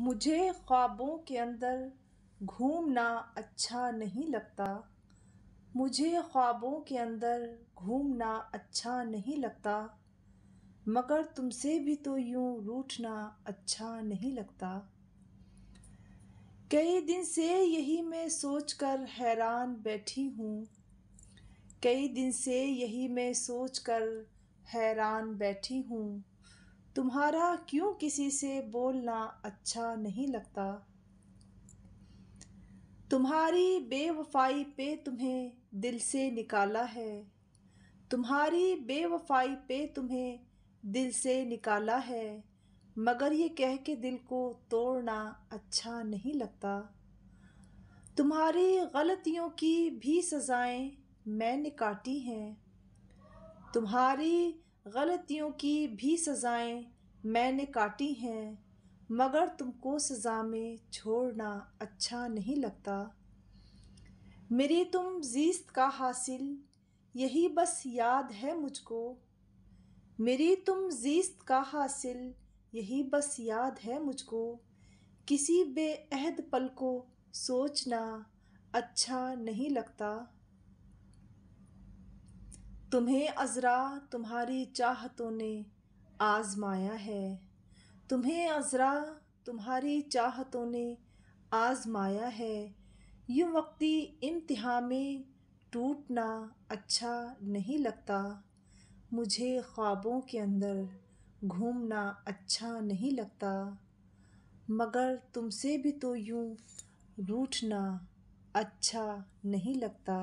मुझे ख्वाबों के अंदर घूमना अच्छा नहीं लगता मुझे ख्वाबों के अंदर घूमना अच्छा नहीं लगता मगर तुमसे भी तो यूं रूठना अच्छा नहीं लगता कई दिन से यही मैं सोच कर हैरान बैठी हूँ कई दिन से यही मैं सोच कर हैरान बैठी हूँ तुम्हारा क्यों किसी से बोलना अच्छा नहीं लगता तुम्हारी बेवफाई पे तुम्हें दिल से निकाला है तुम्हारी बेवफाई पे तुम्हें दिल से निकाला है मगर ये कह के दिल को तोड़ना अच्छा नहीं लगता तुम्हारी गलतियों की भी सज़ाएं मैंने काटी हैं तुम्हारी गलतियों की भी सज़ाएं मैंने काटी हैं मगर तुमको सज़ा में छोड़ना अच्छा नहीं लगता मेरी तुम जीस्त का हासिल यही बस याद है मुझको मेरी तुम जीस्त का हासिल यही बस याद है मुझको किसी बेअहद पल को सोचना अच्छा नहीं लगता तुम्हें अजरा तुम्हारी चाहतों ने आजमाया है तुम्हें अजरा तुम्हारी चाहतों ने आजमाया है यूँ वक्ती इम्तहा में टूटना अच्छा नहीं लगता मुझे ख्वाबों के अंदर घूमना अच्छा नहीं लगता मगर तुमसे भी तो यूँ रूठना अच्छा नहीं लगता